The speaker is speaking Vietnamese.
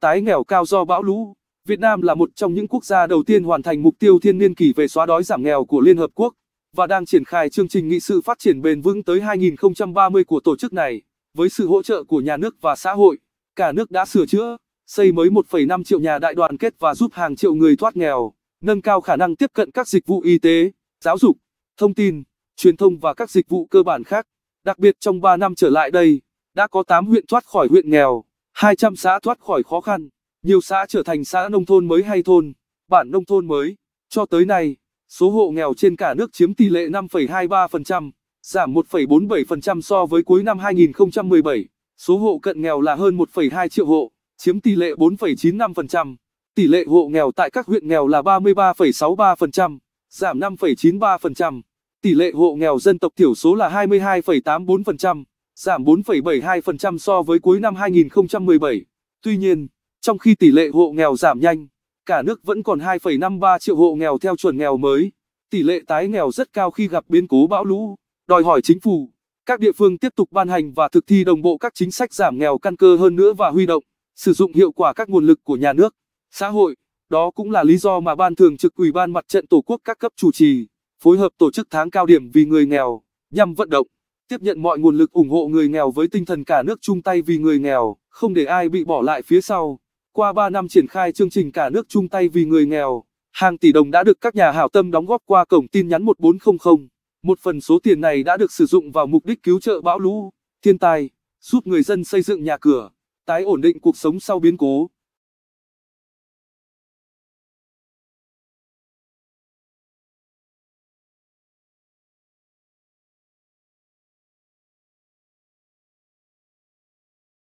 tái nghèo cao do bão lũ. Việt Nam là một trong những quốc gia đầu tiên hoàn thành mục tiêu thiên niên kỷ về xóa đói giảm nghèo của Liên Hợp Quốc và đang triển khai chương trình nghị sự phát triển bền vững tới 2030 của tổ chức này. Với sự hỗ trợ của nhà nước và xã hội, cả nước đã sửa chữa, xây mới 1,5 triệu nhà đại đoàn kết và giúp hàng triệu người thoát nghèo, nâng cao khả năng tiếp cận các dịch vụ y tế, giáo dục, thông tin, truyền thông và các dịch vụ cơ bản khác. Đặc biệt trong 3 năm trở lại đây, đã có 8 huyện thoát khỏi huyện nghèo. 200 xã thoát khỏi khó khăn, nhiều xã trở thành xã nông thôn mới hay thôn, bản nông thôn mới. Cho tới nay, số hộ nghèo trên cả nước chiếm tỷ lệ 5,23%, giảm 1,47% so với cuối năm 2017. Số hộ cận nghèo là hơn 1,2 triệu hộ, chiếm tỷ lệ 4,95%. Tỷ lệ hộ nghèo tại các huyện nghèo là 33,63%, giảm 5,93%. Tỷ lệ hộ nghèo dân tộc thiểu số là 22,84% giảm 4,72% so với cuối năm 2017. Tuy nhiên, trong khi tỷ lệ hộ nghèo giảm nhanh, cả nước vẫn còn 2,53 triệu hộ nghèo theo chuẩn nghèo mới. Tỷ lệ tái nghèo rất cao khi gặp biến cố bão lũ, đòi hỏi chính phủ, các địa phương tiếp tục ban hành và thực thi đồng bộ các chính sách giảm nghèo căn cơ hơn nữa và huy động, sử dụng hiệu quả các nguồn lực của nhà nước, xã hội. Đó cũng là lý do mà Ban Thường trực Ủy ban Mặt trận Tổ quốc các cấp chủ trì, phối hợp tổ chức tháng cao điểm vì người nghèo, nhằm vận động tiếp nhận mọi nguồn lực ủng hộ người nghèo với tinh thần cả nước chung tay vì người nghèo, không để ai bị bỏ lại phía sau. Qua 3 năm triển khai chương trình cả nước chung tay vì người nghèo, hàng tỷ đồng đã được các nhà hảo tâm đóng góp qua cổng tin nhắn 1400. Một phần số tiền này đã được sử dụng vào mục đích cứu trợ bão lũ, thiên tai, giúp người dân xây dựng nhà cửa, tái ổn định cuộc sống sau biến cố.